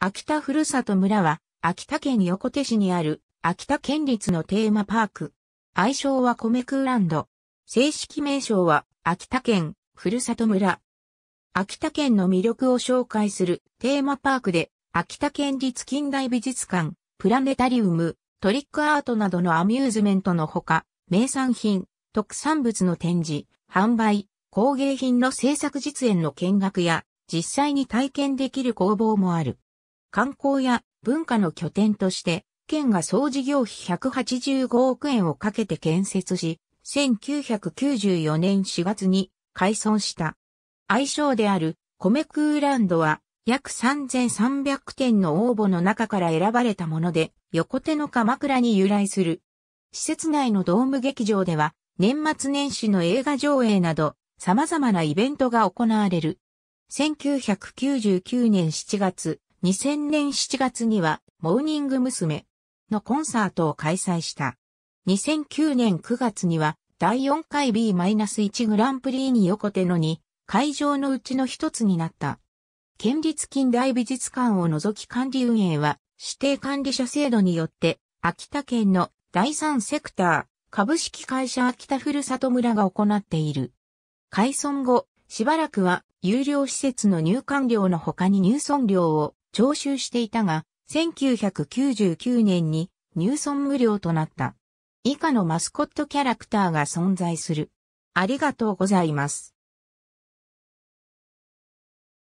秋田ふるさと村は、秋田県横手市にある、秋田県立のテーマパーク。愛称は米空ランド。正式名称は、秋田県、ふるさと村。秋田県の魅力を紹介するテーマパークで、秋田県立近代美術館、プラネタリウム、トリックアートなどのアミューズメントのほか、名産品、特産物の展示、販売、工芸品の制作実演の見学や、実際に体験できる工房もある。観光や文化の拠点として、県が総事業費185億円をかけて建設し、1994年4月に開村した。愛称である米空ランドは約3300点の応募の中から選ばれたもので、横手の鎌倉に由来する。施設内のドーム劇場では、年末年始の映画上映など、様々なイベントが行われる。1999年7月、2000年7月には、モーニング娘。のコンサートを開催した。2009年9月には、第4回 B-1 グランプリに横手の2、会場のうちの一つになった。県立近代美術館を除き管理運営は、指定管理者制度によって、秋田県の第三セクター、株式会社秋田ふるさと村が行っている。改村後、しばらくは、有料施設の入館料の他に入村料を徴収していたが、1999年に入村無料となった。以下のマスコットキャラクターが存在する。ありがとうございます。